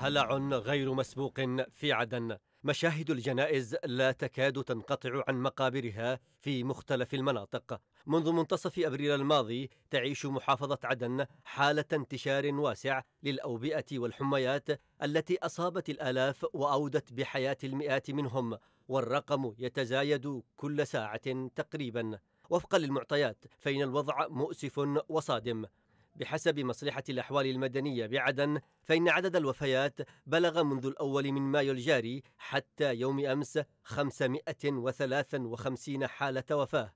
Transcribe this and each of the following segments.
هلع غير مسبوق في عدن مشاهد الجنائز لا تكاد تنقطع عن مقابرها في مختلف المناطق منذ منتصف ابريل الماضي تعيش محافظه عدن حاله انتشار واسع للاوبئه والحميات التي اصابت الالاف واودت بحياه المئات منهم والرقم يتزايد كل ساعه تقريبا وفقا للمعطيات فإن الوضع مؤسف وصادم بحسب مصلحة الأحوال المدنية بعدن فإن عدد الوفيات بلغ منذ الأول من مايو الجاري حتى يوم أمس 553 حالة وفاة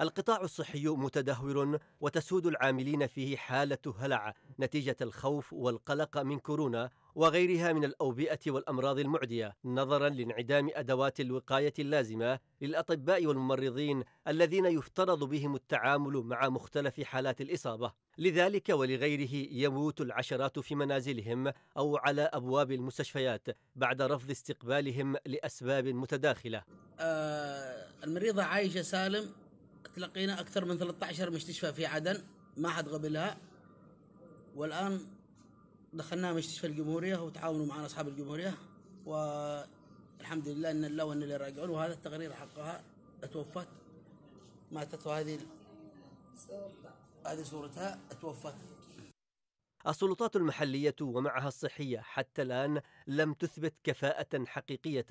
القطاع الصحي متدهور وتسود العاملين فيه حالة هلع نتيجة الخوف والقلق من كورونا وغيرها من الأوبئة والأمراض المعدية نظرا لانعدام أدوات الوقاية اللازمة للأطباء والممرضين الذين يفترض بهم التعامل مع مختلف حالات الإصابة لذلك ولغيره يموت العشرات في منازلهم أو على أبواب المستشفيات بعد رفض استقبالهم لأسباب متداخلة آه المريضة عايشة سالم تلقينا أكثر من 13 مستشفى في عدن ما حد قبلها والآن دخلناها مستشفى الجمهورية وتعاونوا معنا أصحاب الجمهورية والحمد لله إن الله وإن اللي راجعون وهذا التقرير حقها توفت ماتت وهذه هذه صورتها توفت السلطات المحلية ومعها الصحية حتى الآن لم تثبت كفاءة حقيقية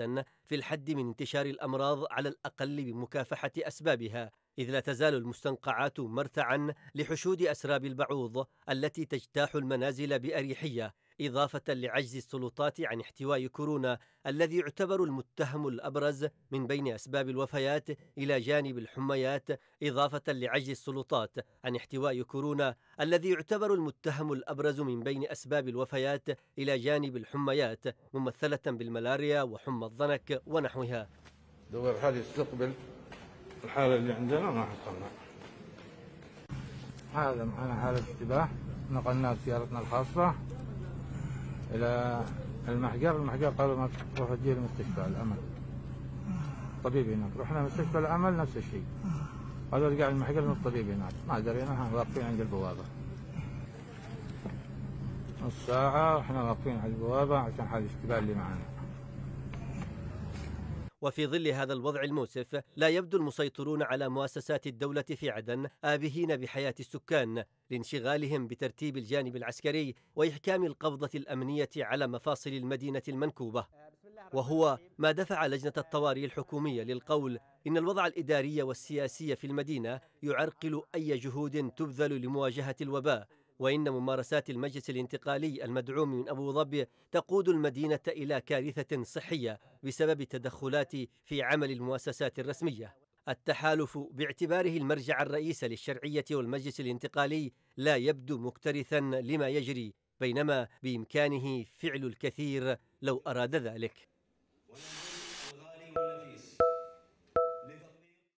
في الحد من انتشار الأمراض على الأقل بمكافحة أسبابها إذ لا تزال المستنقعات مرتعا لحشود أسراب البعوض التي تجتاح المنازل بأريحية إضافة لعجز السلطات عن احتواء كورونا الذي يعتبر المتهم الأبرز من بين أسباب الوفيات إلى جانب الحميات إضافة لعجز السلطات عن احتواء كورونا الذي يعتبر المتهم الأبرز من بين أسباب الوفيات إلى جانب الحميات ممثلة بالملاريا وحمى الضنك ونحوها دول حال يستقبل الحالة اللي عندنا ما حصلنا هذا معنا حالة اشتباه نقلنا بسيارتنا الخاصة إلى المحجر المحجر قالوا ما تروح تجيه المستشفى الأمل طبيب هناك رحنا مستشفى الأمل نفس الشيء قالوا رجع المحجر من الطبيب هناك ما درينا واقفين عند البوابة نص ساعة واحنا واقفين على البوابة عشان حال الاشتباه اللي معنا وفي ظل هذا الوضع المؤسف لا يبدو المسيطرون على مؤسسات الدولة في عدن آبهين بحياة السكان لانشغالهم بترتيب الجانب العسكري وإحكام القبضة الأمنية على مفاصل المدينة المنكوبة وهو ما دفع لجنة الطوارئ الحكومية للقول إن الوضع الإداري والسياسي في المدينة يعرقل أي جهود تبذل لمواجهة الوباء وإن ممارسات المجلس الانتقالي المدعوم من أبو ظبي تقود المدينة إلى كارثة صحية بسبب تدخلات في عمل المؤسسات الرسمية التحالف باعتباره المرجع الرئيس للشرعية والمجلس الانتقالي لا يبدو مكترثا لما يجري بينما بإمكانه فعل الكثير لو أراد ذلك